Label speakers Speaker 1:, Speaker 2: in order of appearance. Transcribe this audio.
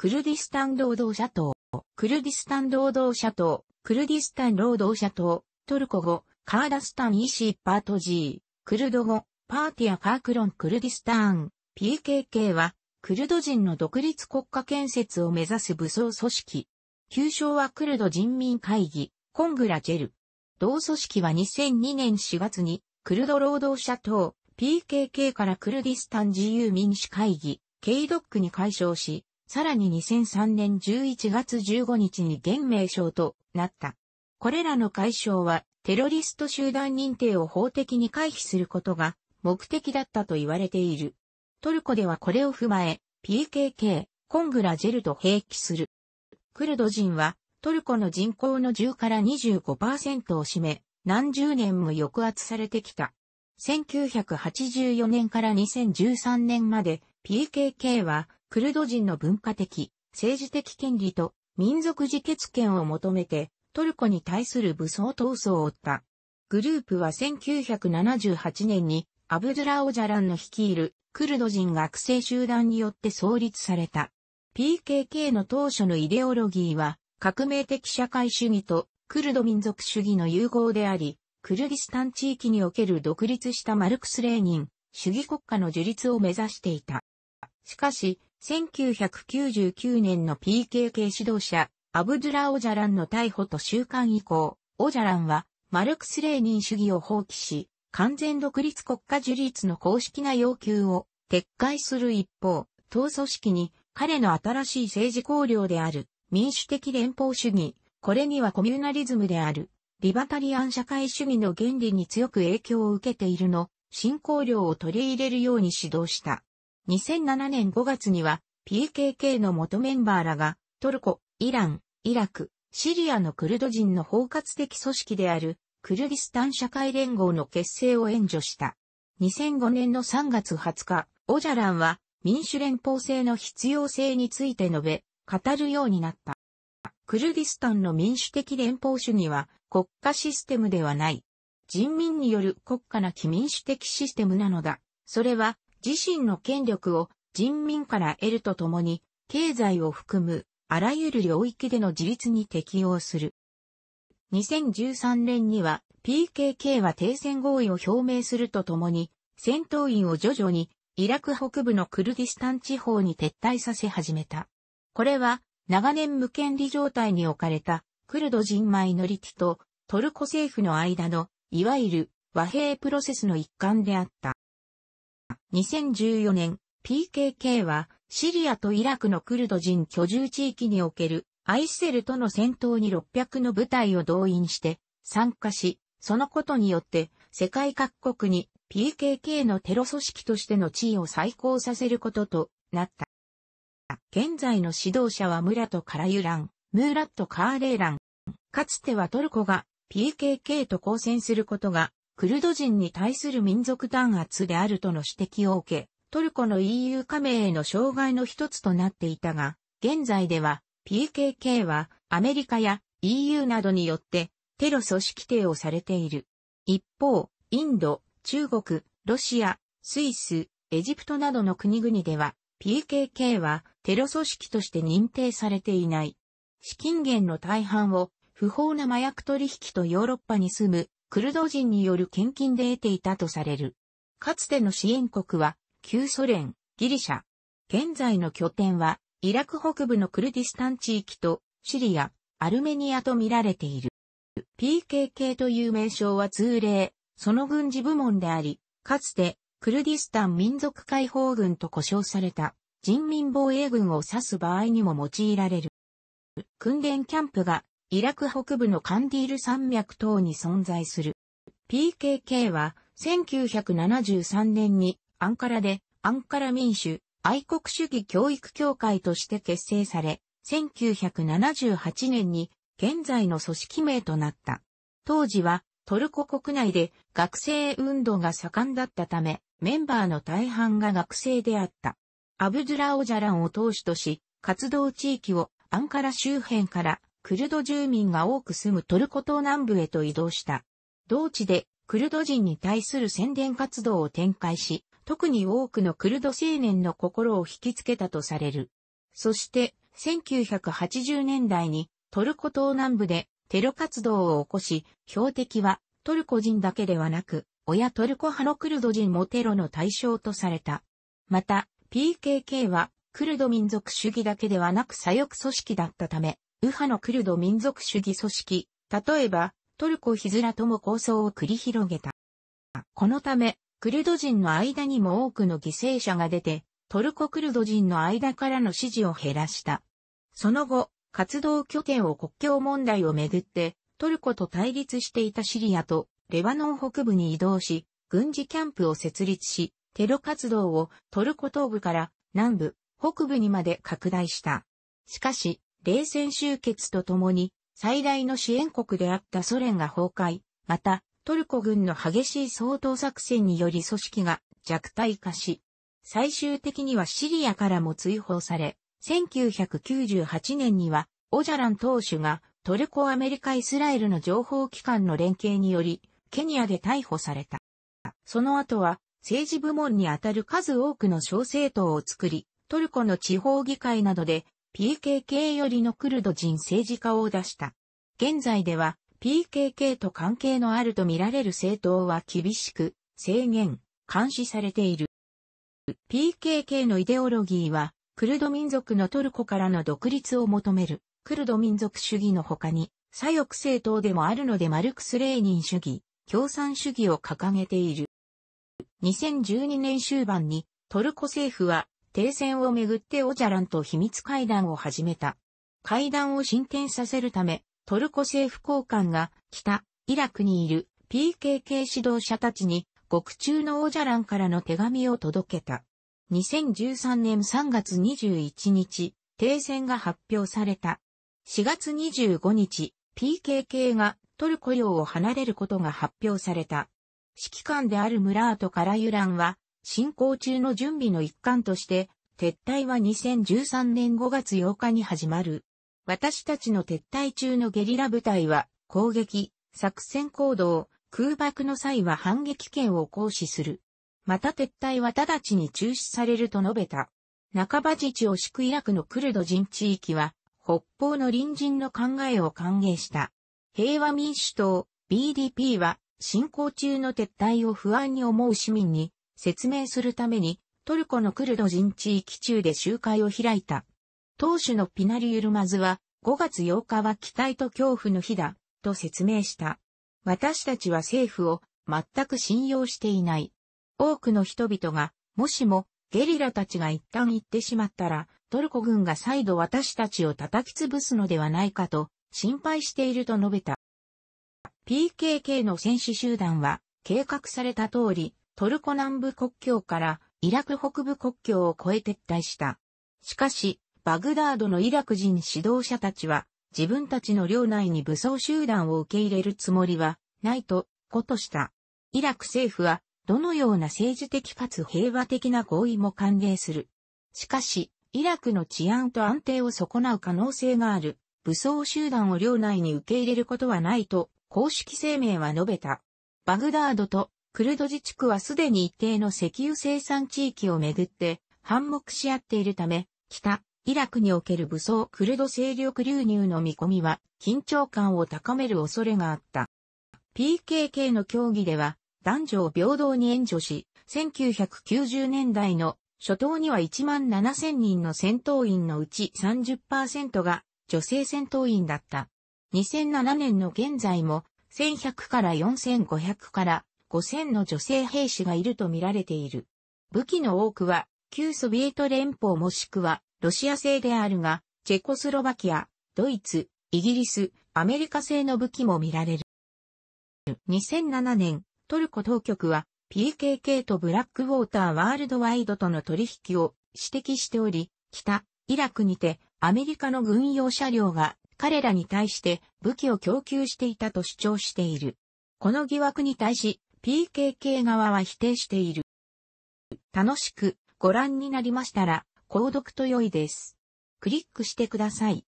Speaker 1: クルディスタン労働者党、クルディスタン労働者党、クルディスタン労働者党、トルコ語、カーダスタンイシーパート G、クルド語、パーティアカークロンクルディスタン、PKK は、クルド人の独立国家建設を目指す武装組織。旧称はクルド人民会議、コングラジェル。同組織は2002年4月に、クルド労働者党、PKK からクルディスタン自由民主会議、KDOC に解消し、さらに2003年11月15日に現名称となった。これらの解消はテロリスト集団認定を法的に回避することが目的だったと言われている。トルコではこれを踏まえ、PKK、コングラジェルと併記する。クルド人はトルコの人口の10から25%を占め、何十年も抑圧されてきた。1984年から2013年まで PKK はクルド人の文化的、政治的権利と民族自決権を求めて、トルコに対する武装闘争を負った。グループは1978年にアブドゥラ・オジャランの率いるクルド人学生集団によって創立された。PKK の当初のイデオロギーは革命的社会主義とクルド民族主義の融合であり、クルギスタン地域における独立したマルクス・レーニン主義国家の樹立を目指していた。しかし、1999年の PKK 指導者、アブドゥラ・オジャランの逮捕と収監以降、オジャランは、マルクス・レーニン主義を放棄し、完全独立国家樹立の公式な要求を撤回する一方、党組織に彼の新しい政治綱領である民主的連邦主義、これにはコミュナリズムであるリバタリアン社会主義の原理に強く影響を受けているの、新綱領を取り入れるように指導した。2007年5月には PKK の元メンバーらがトルコ、イラン、イラク、シリアのクルド人の包括的組織であるクルディスタン社会連合の結成を援助した。2005年の3月20日、オジャランは民主連邦制の必要性について述べ、語るようになった。クルディスタンの民主的連邦主義は国家システムではない。人民による国家なき民主的システムなのだ。それは自身の権力を人民から得るとともに、経済を含むあらゆる領域での自立に適応する。2013年には PKK は停戦合意を表明するとともに、戦闘員を徐々にイラク北部のクルディスタン地方に撤退させ始めた。これは長年無権利状態に置かれたクルド人マイノリティとトルコ政府の間のいわゆる和平プロセスの一環であった。2014年、PKK は、シリアとイラクのクルド人居住地域における、アイセルとの戦闘に600の部隊を動員して、参加し、そのことによって、世界各国に PKK のテロ組織としての地位を再興させることとなった。現在の指導者はムラト・カラユラン、ムーラット・カーレーラン。かつてはトルコが PKK と交戦することがクルド人に対する民族弾圧であるとの指摘を受け、トルコの EU 加盟への障害の一つとなっていたが、現在では PKK はアメリカや EU などによってテロ組織定をされている。一方、インド、中国、ロシア、スイス、エジプトなどの国々では PKK はテロ組織として認定されていない。資金源の大半を不法な麻薬取引とヨーロッパに住むクルド人による献金で得ていたとされる。かつての支援国は、旧ソ連、ギリシャ。現在の拠点は、イラク北部のクルディスタン地域と、シリア、アルメニアと見られている。PKK という名称は通例、その軍事部門であり、かつて、クルディスタン民族解放軍と呼称された、人民防衛軍を指す場合にも用いられる。訓練キャンプがイラク北部のカンディール山脈等に存在する。PKK は1973年にアンカラでアンカラ民主愛国主義教育協会として結成され、1978年に現在の組織名となった。当時はトルコ国内で学生運動が盛んだったため、メンバーの大半が学生であった。アブドゥラ・オジャランを党首とし、活動地域をアンカラ周辺からクルド住民が多く住むトルコ東南部へと移動した。同地でクルド人に対する宣伝活動を展開し、特に多くのクルド青年の心を引きつけたとされる。そして、1980年代にトルコ東南部でテロ活動を起こし、標的はトルコ人だけではなく、親トルコ派のクルド人もテロの対象とされた。また、PKK はクルド民族主義だけではなく左翼組織だったため、右派のクルド民族主義組織、例えば、トルコヒズラとも構想を繰り広げた。このため、クルド人の間にも多くの犠牲者が出て、トルコクルド人の間からの支持を減らした。その後、活動拠点を国境問題をめぐって、トルコと対立していたシリアとレバノン北部に移動し、軍事キャンプを設立し、テロ活動をトルコ東部から南部、北部にまで拡大した。しかし、冷戦終結とともに最大の支援国であったソ連が崩壊、またトルコ軍の激しい総統作戦により組織が弱体化し、最終的にはシリアからも追放され、1998年にはオジャラン党首がトルコアメリカイスラエルの情報機関の連携により、ケニアで逮捕された。その後は政治部門にあたる数多くの小政党を作り、トルコの地方議会などで PKK よりのクルド人政治家を出した。現在では PKK と関係のあるとみられる政党は厳しく制限、監視されている。PKK のイデオロギーはクルド民族のトルコからの独立を求めるクルド民族主義の他に左翼政党でもあるのでマルクス・レーニン主義、共産主義を掲げている。2012年終盤にトルコ政府は停戦をめぐってオジャランと秘密会談を始めた。会談を進展させるため、トルコ政府高官が北、イラクにいる PKK 指導者たちに獄中のオジャランからの手紙を届けた。2013年3月21日、停戦が発表された。4月25日、PKK がトルコ領を離れることが発表された。指揮官であるムラート・カラユランは進行中の準備の一環として、撤退は2013年5月8日に始まる。私たちの撤退中のゲリラ部隊は、攻撃、作戦行動、空爆の際は反撃権を行使する。また撤退は直ちに中止されると述べた。半ば自治を敷くイラクのクルド人地域は、北方の隣人の考えを歓迎した。平和民主党 BDP は進行中の撤退を不安に思う市民に説明するために、トルコのクルド人地域中で集会を開いた。当主のピナリ・ユルマズは、5月8日は期待と恐怖の日だ、と説明した。私たちは政府を全く信用していない。多くの人々が、もしもゲリラたちが一旦行ってしまったら、トルコ軍が再度私たちを叩き潰すのではないかと心配していると述べた。PKK の戦士集団は計画された通りトルコ南部国境からイラク北部国境を越え撤退した。しかし、バグダードのイラク人指導者たちは、自分たちの領内に武装集団を受け入れるつもりは、ないと、ことした。イラク政府は、どのような政治的かつ平和的な合意も歓迎する。しかし、イラクの治安と安定を損なう可能性がある、武装集団を領内に受け入れることはないと、公式声明は述べた。バグダードとクルド自治区はすでに一定の石油生産地域をめぐって反目し合っているため、北、イラクにおける武装クルド勢力流入の見込みは緊張感を高める恐れがあった。PKK の協議では男女を平等に援助し、1990年代の初頭には1万7000人の戦闘員のうち30%が女性戦闘員だった。2007年の現在も1100から4500から5000の女性兵士がいると見られている。武器の多くは、旧ソビエト連邦もしくは、ロシア製であるが、チェコスロバキア、ドイツ、イギリス、アメリカ製の武器も見られる。2007年、トルコ当局は、PKK とブラックウォーターワールドワイドとの取引を指摘しており、北、イラクにて、アメリカの軍用車両が彼らに対して武器を供給していたと主張している。この疑惑に対し、PKK 側は否定している。楽しくご覧になりましたら、購読と良いです。クリックしてください。